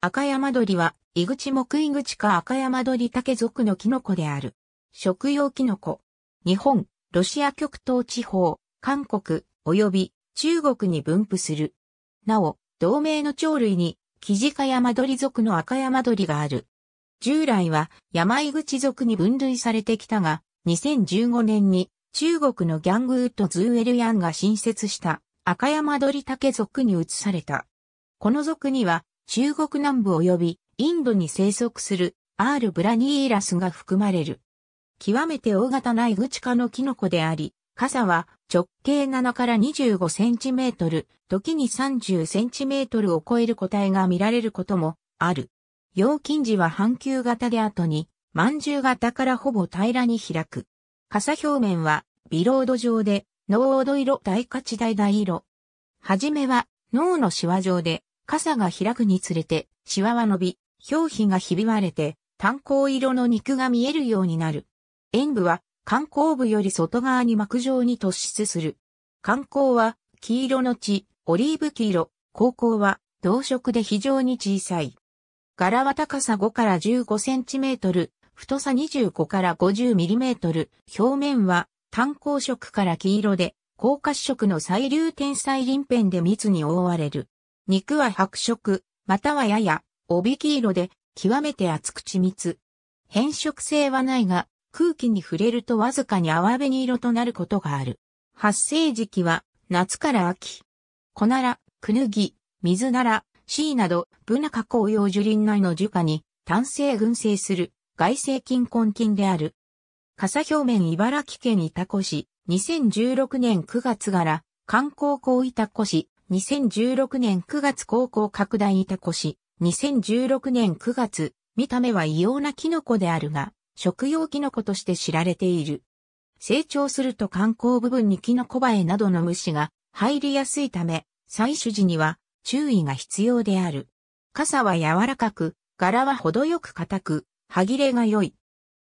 赤山鳥は、イグチ木イグチか赤山鳥竹属のキノコである。食用キノコ。日本、ロシア極東地方、韓国、及び中国に分布する。なお、同名の鳥類に、キジカヤマドリ属の赤山鳥がある。従来は、山井口属に分類されてきたが、2015年に、中国のギャングウッドズーエルヤンが新設した、赤山鳥竹属に移された。この属には、中国南部及びインドに生息するアールブラニーラスが含まれる。極めて大型なイグチのキノコであり、傘は直径7から25センチメートル、時に30センチメートルを超える個体が見られることもある。陽金時は半球型で後に、饅頭型からほぼ平らに開く。傘表面はビロード状で、濃度色大価地大大色。はじめは脳のシワ状で、傘が開くにつれて、シワは伸び、表皮がひび割れて、炭鉱色の肉が見えるようになる。塩部は、観光部より外側に膜状に突出する。観光は、黄色の血、オリーブ黄色、高校は、同色で非常に小さい。柄は高さ5から15センチメートル、太さ25から50ミリメートル、表面は炭鉱色から黄色で、高褐色の細粒天才鱗片で密に覆われる。肉は白色、またはやや、おびき色で、極めて厚く緻密。変色性はないが、空気に触れるとわずかに泡紅色となることがある。発生時期は、夏から秋。小なら、くぬぎ、水なら、シーなど、ブナ加工用樹林内の樹下に、単性群生する、外生菌根菌である。傘表面茨城県タコ市、2016年9月柄、観光港タコ市、2016年9月高校拡大いたこし、2016年9月、見た目は異様なキノコであるが、食用キノコとして知られている。成長すると観光部分にキノコバエなどの虫が入りやすいため、採取時には注意が必要である。傘は柔らかく、柄は程よく硬く、歯切れが良い。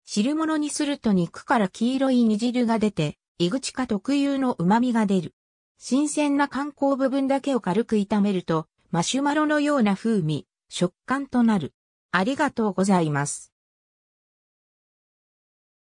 汁物にすると肉から黄色い煮汁が出て、イグチカ特有の旨味が出る。新鮮な観光部分だけを軽く炒めると、マシュマロのような風味、食感となる。ありがとうございます。